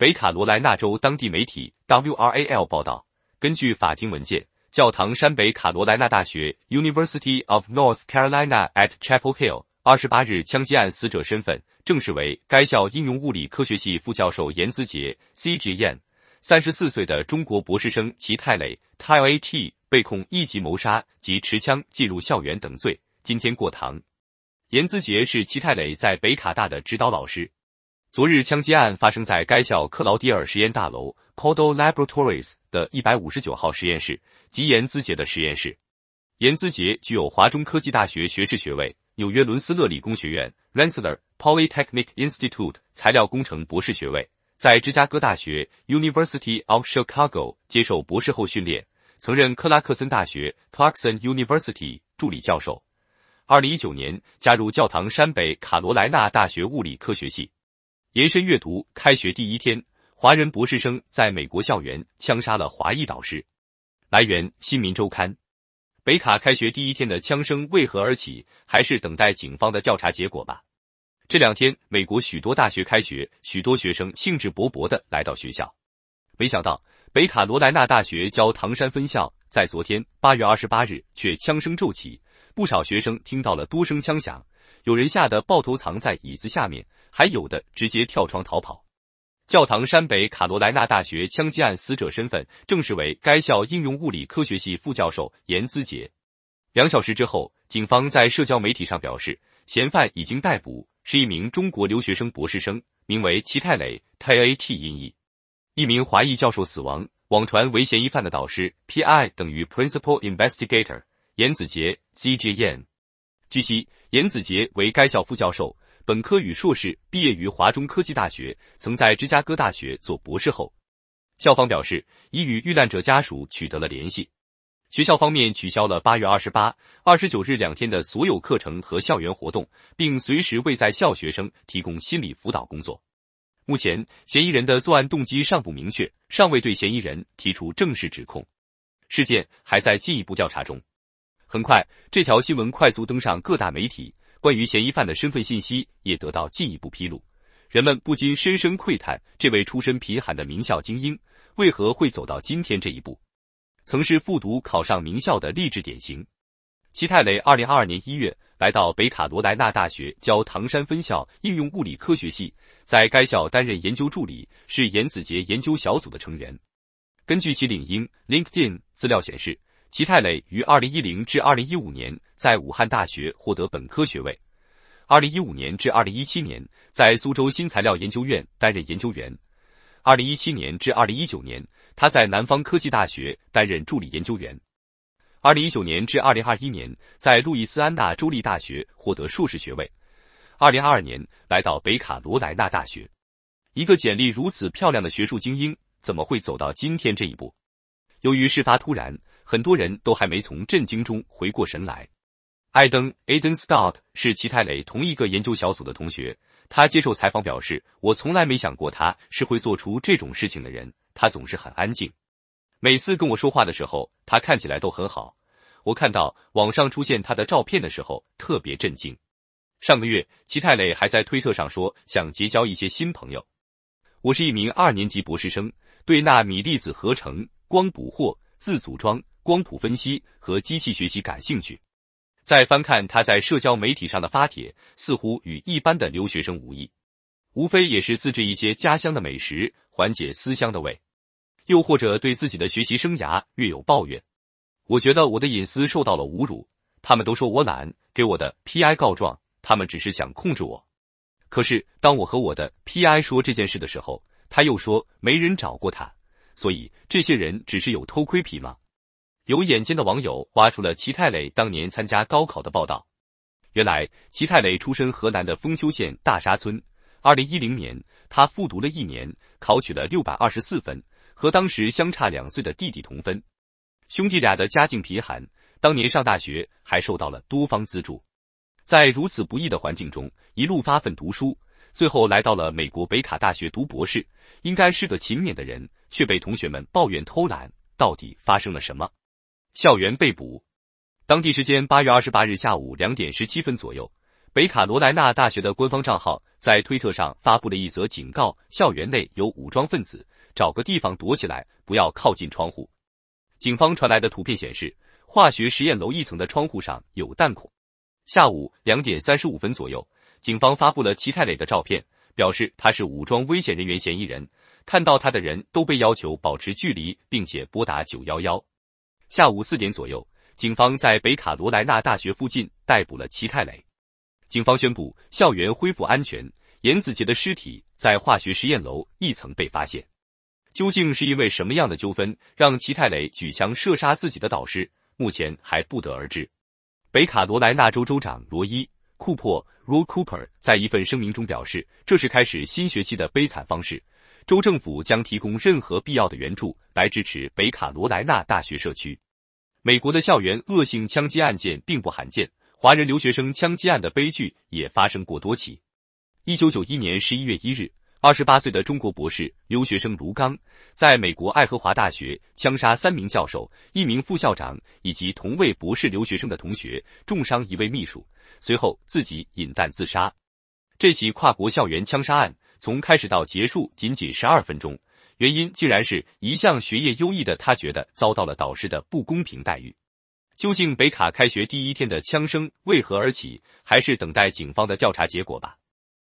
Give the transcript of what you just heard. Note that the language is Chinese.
北卡罗来纳州当地媒体 W R A L 报道，根据法庭文件，教堂山北卡罗来纳大学 University of North Carolina at Chapel Hill 二十八日枪击案死者身份正式为该校应用物理科学系副教授颜子杰 C J Yan，三十四岁的中国博士生齐泰磊 t i i A T 被控一级谋杀及持枪进入校园等罪，今天过堂。颜子杰是齐泰磊在北卡大的指导老师。昨日枪击案发生在该校克劳迪尔实验大楼 c a l d o Laboratories） 的一百五十九号实验室，即颜姿杰的实验室。颜姿杰具有华中科技大学学士学位，纽约伦斯勒理工学院 （Rensselaer Polytechnic Institute） 材料工程博士学位，在芝加哥大学 （University of Chicago） 接受博士后训练，曾任克拉克森大学 （Clarkson University） 助理教授。二零一九年加入教堂山北卡罗莱纳大学物理科学系。延伸阅读：开学第一天，华人博士生在美国校园枪杀了华裔导师。来源：新民周刊。北卡开学第一天的枪声为何而起？还是等待警方的调查结果吧。这两天，美国许多大学开学，许多学生兴致勃勃的来到学校，没想到北卡罗来纳大学教唐山分校在昨天八月二十八日却枪声骤起，不少学生听到了多声枪响。有人吓得抱头藏在椅子下面，还有的直接跳窗逃跑。教堂山北卡罗莱纳大学枪击案死者身份正式为该校应用物理科学系副教授严子杰。两小时之后，警方在社交媒体上表示，嫌犯已经逮捕，是一名中国留学生博士生，名为齐泰磊 （TAT 音译）。一名华裔教授死亡，网传为嫌疑犯的导师，PI 等于 Principal Investigator，严子杰 （ZJ n 据悉。严子杰为该校副教授，本科与硕士毕业于华中科技大学，曾在芝加哥大学做博士后。校方表示已与遇难者家属取得了联系。学校方面取消了八月二十八、二十九日两天的所有课程和校园活动，并随时为在校学生提供心理辅导工作。目前，嫌疑人的作案动机尚不明确，尚未对嫌疑人提出正式指控，事件还在进一步调查中。很快，这条新闻快速登上各大媒体。关于嫌疑犯的身份信息也得到进一步披露，人们不禁深深窥探这位出身贫寒的名校精英为何会走到今天这一步。曾是复读考上名校的励志典型，齐泰磊。二零二二年一月来到北卡罗莱纳大学教唐山分校应用物理科学系，在该校担任研究助理，是严子杰研究小组的成员。根据其领英 （LinkedIn） 资料显示。齐泰磊于二零一零至二零一五年在武汉大学获得本科学位，二零一五年至二零一七年在苏州新材料研究院担任研究员，二零一七年至二零一九年他在南方科技大学担任助理研究员，二零一九年至二零二一年在路易斯安那州立大学获得硕士学位，二零二二年来到北卡罗来纳大学。一个简历如此漂亮的学术精英，怎么会走到今天这一步？由于事发突然。很多人都还没从震惊中回过神来。艾登 （Aden s t o t t 是齐泰磊同一个研究小组的同学。他接受采访表示：“我从来没想过他是会做出这种事情的人。他总是很安静，每次跟我说话的时候，他看起来都很好。我看到网上出现他的照片的时候，特别震惊。”上个月，齐泰磊还在推特上说想结交一些新朋友。我是一名二年级博士生，对纳米粒子合成、光捕获、自组装。光谱分析和机器学习感兴趣。再翻看他在社交媒体上的发帖，似乎与一般的留学生无异，无非也是自制一些家乡的美食，缓解思乡的味，又或者对自己的学习生涯略有抱怨。我觉得我的隐私受到了侮辱，他们都说我懒，给我的 PI 告状，他们只是想控制我。可是当我和我的 PI 说这件事的时候，他又说没人找过他，所以这些人只是有偷窥癖吗？有眼尖的网友挖出了齐太磊当年参加高考的报道。原来齐太磊出身河南的封丘县大沙村。二零一零年，他复读了一年，考取了六百二十四分，和当时相差两岁的弟弟同分。兄弟俩的家境贫寒，当年上大学还受到了多方资助。在如此不易的环境中，一路发奋读书，最后来到了美国北卡大学读博士。应该是个勤勉的人，却被同学们抱怨偷懒，到底发生了什么？校园被捕。当地时间八月二十八日下午两点十七分左右，北卡罗来纳大学的官方账号在推特上发布了一则警告：校园内有武装分子，找个地方躲起来，不要靠近窗户。警方传来的图片显示，化学实验楼一层的窗户上有弹孔。下午两点三十五分左右，警方发布了齐泰磊的照片，表示他是武装危险人员嫌疑人。看到他的人都被要求保持距离，并且拨打九幺幺。下午四点左右，警方在北卡罗来纳大学附近逮捕了齐泰磊。警方宣布校园恢复安全。严子杰的尸体在化学实验楼一层被发现。究竟是因为什么样的纠纷，让齐泰磊举枪射杀自己的导师？目前还不得而知。北卡罗来纳州州长罗伊·库珀 （Roy Cooper） 在一份声明中表示：“这是开始新学期的悲惨方式。”州政府将提供任何必要的援助来支持北卡罗莱纳大学社区。美国的校园恶性枪击案件并不罕见，华人留学生枪击案的悲剧也发生过多起。一九九一年十一月一日，二十八岁的中国博士留学生卢刚在美国爱荷华大学枪杀三名教授、一名副校长以及同为博士留学生的同学，重伤一位秘书，随后自己引弹自杀。这起跨国校园枪杀案。从开始到结束，仅仅十二分钟，原因竟然是一向学业优异的他觉得遭到了导师的不公平待遇。究竟北卡开学第一天的枪声为何而起？还是等待警方的调查结果吧。